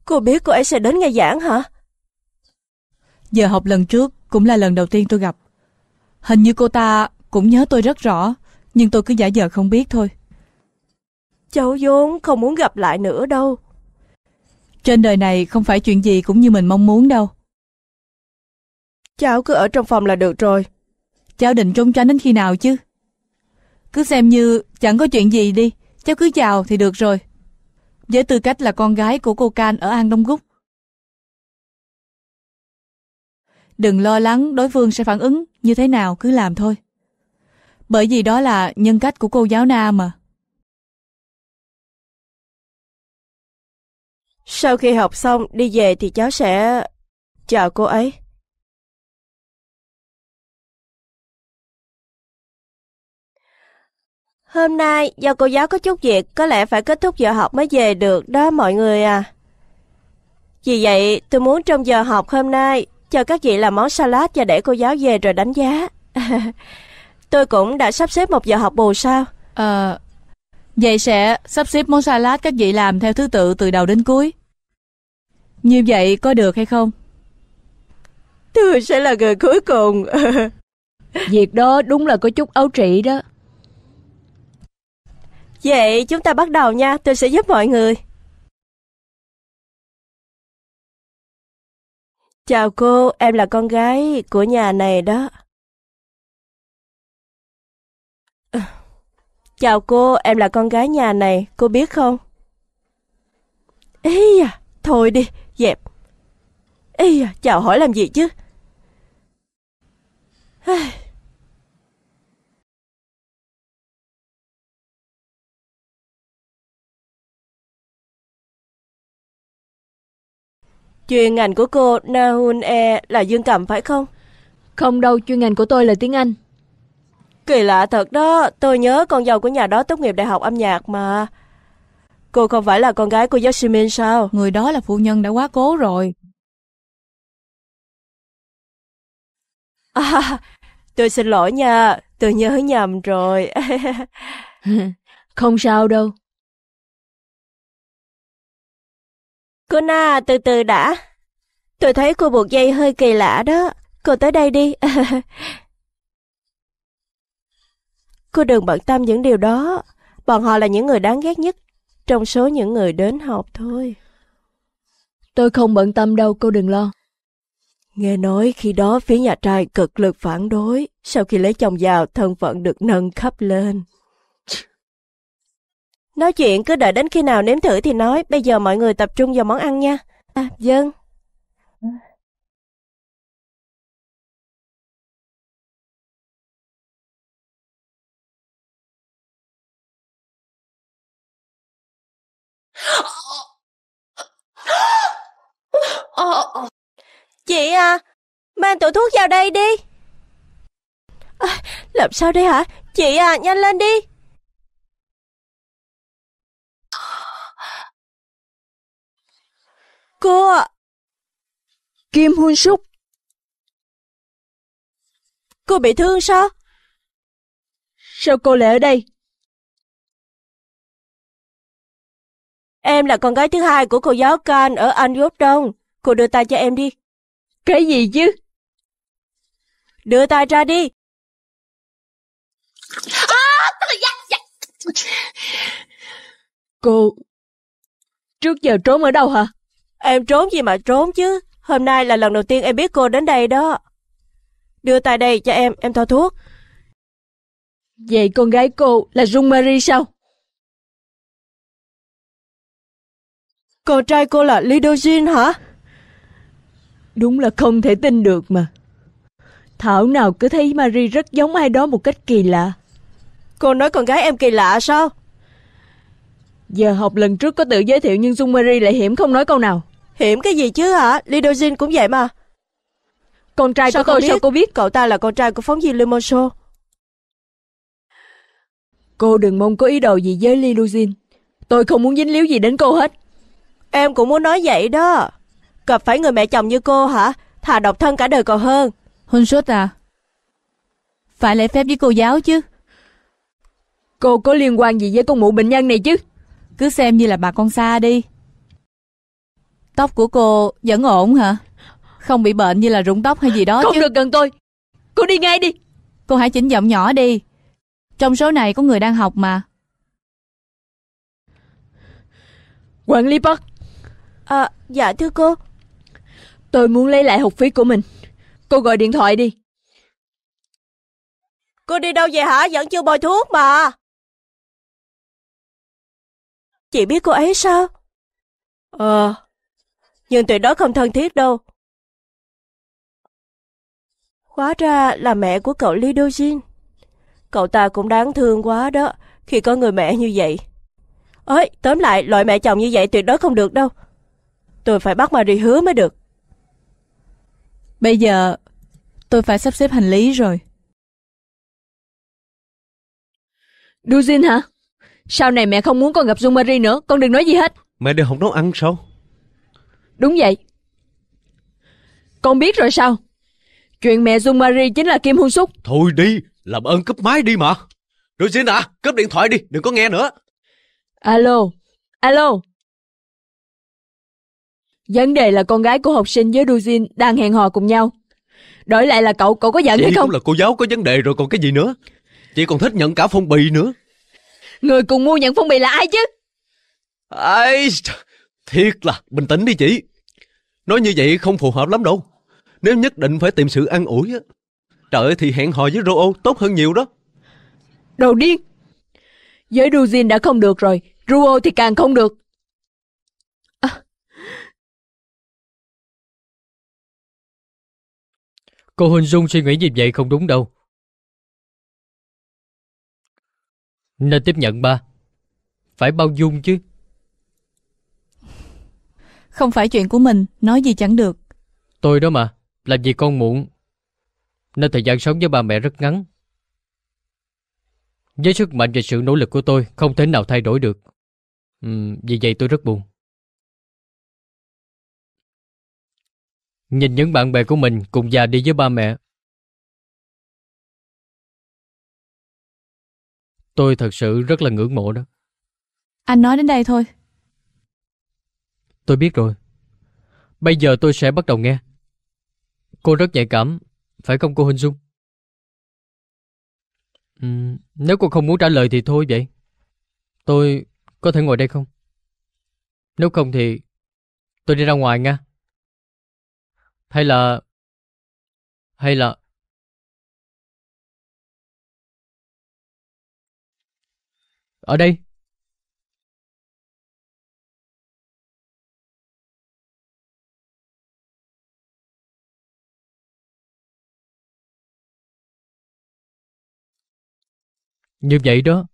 Cô biết cô ấy sẽ đến nghe giảng hả? Giờ học lần trước cũng là lần đầu tiên tôi gặp. Hình như cô ta cũng nhớ tôi rất rõ, nhưng tôi cứ giả vờ không biết thôi. Cháu vốn không muốn gặp lại nữa đâu. Trên đời này không phải chuyện gì cũng như mình mong muốn đâu. Cháu cứ ở trong phòng là được rồi. Cháu định trốn tránh đến khi nào chứ? Cứ xem như chẳng có chuyện gì đi, cháu cứ chào thì được rồi. Với tư cách là con gái của cô Can ở An Đông Gúc. Đừng lo lắng đối phương sẽ phản ứng như thế nào cứ làm thôi. Bởi vì đó là nhân cách của cô giáo Na mà. Sau khi học xong, đi về thì cháu sẽ... chờ cô ấy. Hôm nay do cô giáo có chút việc, có lẽ phải kết thúc giờ học mới về được đó mọi người à. Vì vậy, tôi muốn trong giờ học hôm nay, cho các vị làm món salad và để cô giáo về rồi đánh giá. tôi cũng đã sắp xếp một giờ học bù sao? Ờ, à, vậy sẽ sắp xếp món salad các vị làm theo thứ tự từ đầu đến cuối. Như vậy có được hay không? Tôi sẽ là người cuối cùng. Việc đó đúng là có chút ấu trĩ đó. Vậy chúng ta bắt đầu nha, tôi sẽ giúp mọi người. Chào cô, em là con gái của nhà này đó. Chào cô, em là con gái nhà này, cô biết không? Ý à, thôi đi, Ý, chào hỏi làm gì chứ? Chuyên ngành của cô Nahun E là dương cầm phải không? Không đâu, chuyên ngành của tôi là tiếng Anh. Kỳ lạ thật đó, tôi nhớ con dâu của nhà đó tốt nghiệp đại học âm nhạc mà. Cô không phải là con gái của Yoshimin sao? Người đó là phụ nhân đã quá cố rồi. À, tôi xin lỗi nha, tôi nhớ nhầm rồi. Không sao đâu. Cô Na, từ từ đã. Tôi thấy cô buộc dây hơi kỳ lạ đó. Cô tới đây đi. cô đừng bận tâm những điều đó. Bọn họ là những người đáng ghét nhất trong số những người đến học thôi. Tôi không bận tâm đâu, cô đừng lo. Nghe nói khi đó phía nhà trai cực lực phản đối, sau khi lấy chồng giàu thân phận được nâng khắp lên. Nói chuyện cứ đợi đến khi nào nếm thử thì nói, bây giờ mọi người tập trung vào món ăn nha. À, dân. Oh. Chị à, mang tủ thuốc vào đây đi. À, làm sao đây hả? Chị à, nhanh lên đi. Cô ạ. Kim Hun Súc. Cô bị thương sao? Sao cô lại ở đây? Em là con gái thứ hai của cô giáo Can ở Anh Quốc Đông. Cô đưa tay cho em đi. Cái gì chứ? Đưa tay ra đi. À, dạ. Cô... Trước giờ trốn ở đâu hả? Em trốn gì mà trốn chứ. Hôm nay là lần đầu tiên em biết cô đến đây đó. Đưa tay đây cho em, em thoa thuốc. Vậy con gái cô là rung Marie sao? con trai cô là Lido Jin hả? Đúng là không thể tin được mà. Thảo nào cứ thấy Marie rất giống ai đó một cách kỳ lạ. Cô nói con gái em kỳ lạ sao? Giờ học lần trước có tự giới thiệu nhưng Dung Marie lại hiểm không nói câu nào. Hiểm cái gì chứ hả? Lidozin cũng vậy mà. Con trai sao của tôi biết? sao cô biết? Cậu ta là con trai của phóng viên Le Monceau. Cô đừng mong có ý đồ gì với Lidozin. Tôi không muốn dính líu gì đến cô hết. Em cũng muốn nói vậy đó. Gặp phải người mẹ chồng như cô hả? Thà độc thân cả đời còn hơn. Hôn sốt à? Phải lễ phép với cô giáo chứ. Cô có liên quan gì với con mụ bệnh nhân này chứ? Cứ xem như là bà con xa đi. Tóc của cô vẫn ổn hả? Không bị bệnh như là rụng tóc hay gì đó Không chứ? Không được gần tôi. Cô đi ngay đi. Cô hãy chỉnh giọng nhỏ đi. Trong số này có người đang học mà. Quản lý Bắc. À, dạ thưa cô. Tôi muốn lấy lại học phí của mình. Cô gọi điện thoại đi. Cô đi đâu vậy hả? Vẫn chưa bồi thuốc mà. Chị biết cô ấy sao? Ờ, nhưng tụi đó không thân thiết đâu. Hóa ra là mẹ của cậu Lee Dojin. Cậu ta cũng đáng thương quá đó, khi có người mẹ như vậy. Ơi, tóm lại, loại mẹ chồng như vậy tuyệt đối không được đâu. Tôi phải bắt Marie hứa mới được. Bây giờ tôi phải sắp xếp hành lý rồi. Dujin hả? Sau này mẹ không muốn con gặp Jumari nữa, con đừng nói gì hết. Mẹ đừng không nấu ăn sao? Đúng vậy. Con biết rồi sao? Chuyện mẹ Jumari chính là Kim hung Súc. Thôi đi, làm ơn cúp máy đi mà. Dujin hả? À, cúp điện thoại đi, đừng có nghe nữa. Alo, alo, Vấn đề là con gái của học sinh với Ruzin đang hẹn hò cùng nhau. Đổi lại là cậu, cậu có giận Vậy hay không? cũng là cô giáo có vấn đề rồi còn cái gì nữa. Chị còn thích nhận cả phong bì nữa. Người cùng mua nhận phong bì là ai chứ? Ai... Thiệt là, bình tĩnh đi chị. Nói như vậy không phù hợp lắm đâu. Nếu nhất định phải tìm sự an ủi á. Trời ơi, thì hẹn hò với Rô tốt hơn nhiều đó. Đồ điên! Với Ruzin đã không được rồi, Ruo thì càng không được. Cô Huỳnh Dung suy nghĩ như vậy không đúng đâu. Nên tiếp nhận ba. Phải bao dung chứ. Không phải chuyện của mình, nói gì chẳng được. Tôi đó mà, làm gì con muộn. Nên thời gian sống với ba mẹ rất ngắn. Với sức mạnh và sự nỗ lực của tôi không thể nào thay đổi được. Ừ, vì vậy tôi rất buồn. Nhìn những bạn bè của mình cùng già đi với ba mẹ. Tôi thật sự rất là ngưỡng mộ đó. Anh nói đến đây thôi. Tôi biết rồi. Bây giờ tôi sẽ bắt đầu nghe. Cô rất nhạy cảm, phải không cô Hình Dung? Uhm, nếu cô không muốn trả lời thì thôi vậy. Tôi có thể ngồi đây không? Nếu không thì tôi đi ra ngoài nha. Hay là... Hay là... Ở đây. Như vậy đó.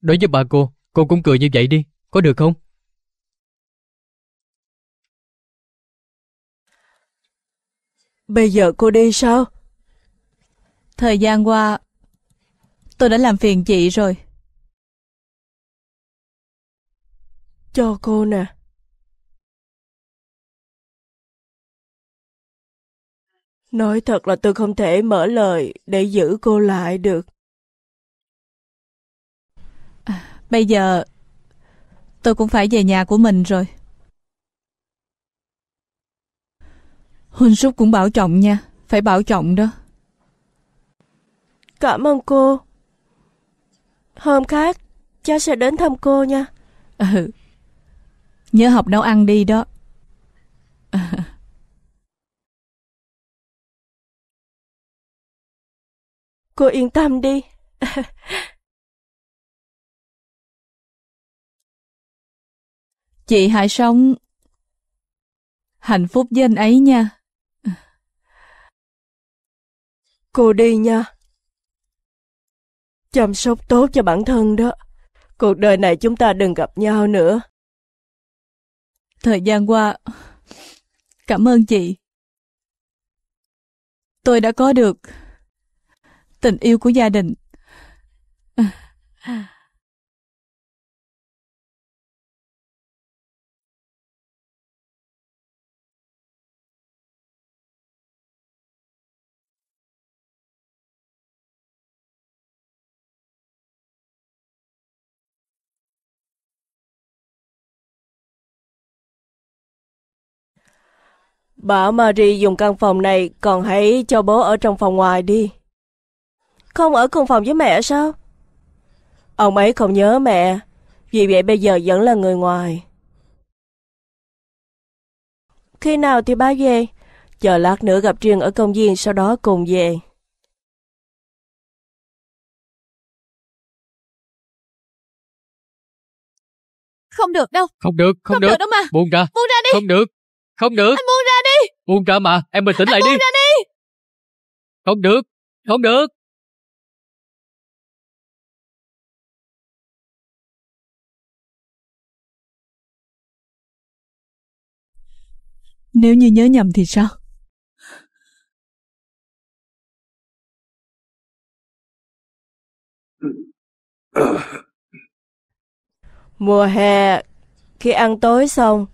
Đối với bà cô, cô cũng cười như vậy đi, có được không? Bây giờ cô đi sao? Thời gian qua, tôi đã làm phiền chị rồi. Cho cô nè. Nói thật là tôi không thể mở lời để giữ cô lại được. À, bây giờ tôi cũng phải về nhà của mình rồi. Huynh Súc cũng bảo trọng nha, phải bảo trọng đó. Cảm ơn cô. Hôm khác, cha sẽ đến thăm cô nha. Ừ. Nhớ học nấu ăn đi đó. À. Cô yên tâm đi. Chị hãy sống hạnh phúc với anh ấy nha. Cô đi nha. Chăm sóc tốt cho bản thân đó. Cuộc đời này chúng ta đừng gặp nhau nữa. Thời gian qua, cảm ơn chị. Tôi đã có được tình yêu của gia đình. Bà Marie dùng căn phòng này, còn hãy cho bố ở trong phòng ngoài đi. Không ở cùng phòng với mẹ sao? Ông ấy không nhớ mẹ, vì vậy bây giờ vẫn là người ngoài. Khi nào thì ba về? Chờ lát nữa gặp riêng ở công viên sau đó cùng về. Không được đâu. Không được, không, không được. được đâu mà. Buông ra. Buông ra đi. Không được. Không được. Anh buông ra đi. Buông ra mà, em bình tĩnh anh lại buông đi. ra đi. Không được, không được. Nếu như nhớ nhầm thì sao? Mùa hè, khi ăn tối xong,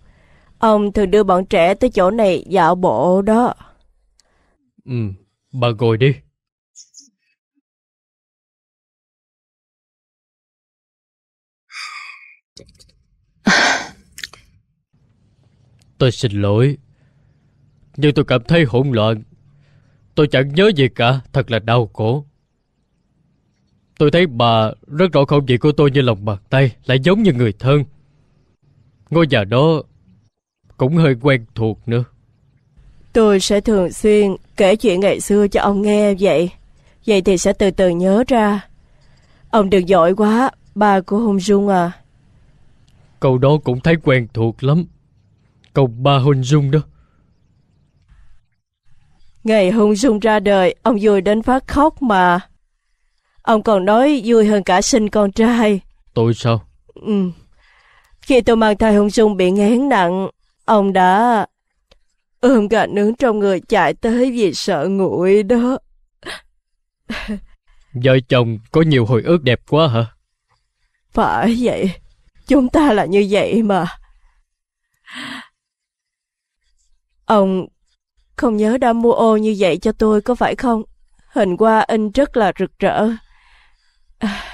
Ông thường đưa bọn trẻ tới chỗ này dạo bộ đó. Ừ, bà ngồi đi. Tôi xin lỗi. Nhưng tôi cảm thấy hỗn loạn. Tôi chẳng nhớ gì cả, thật là đau khổ. Tôi thấy bà rất rõ không vị của tôi như lòng bàn tay, lại giống như người thân. Ngôi nhà đó cũng hơi quen thuộc nữa. Tôi sẽ thường xuyên kể chuyện ngày xưa cho ông nghe vậy. Vậy thì sẽ từ từ nhớ ra. Ông đừng giỏi quá, bà của Hùng Dung à. Câu đó cũng thấy quen thuộc lắm. Câu ba Hùng Dung đó. Ngày Hùng Dung ra đời, ông vui đến phát khóc mà. Ông còn nói vui hơn cả sinh con trai. Tôi sao? Ừ. Khi tôi mang thai Hùng Dung bị ngán nặng, Ông đã ôm gà nướng trong người chạy tới vì sợ nguội đó. Vợ chồng có nhiều hồi ước đẹp quá hả? Phải vậy, chúng ta là như vậy mà. Ông không nhớ đã mua ô như vậy cho tôi có phải không? Hình qua in rất là rực rỡ. À...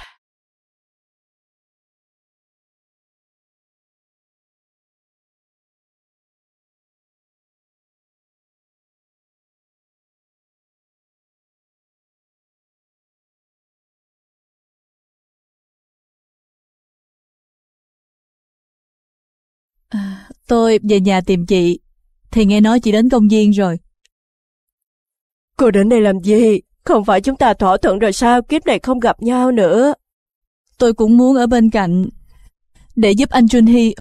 Tôi về nhà tìm chị, thì nghe nói chị đến công viên rồi. Cô đến đây làm gì? Không phải chúng ta thỏa thuận rồi sao kiếp này không gặp nhau nữa? Tôi cũng muốn ở bên cạnh để giúp anh Jun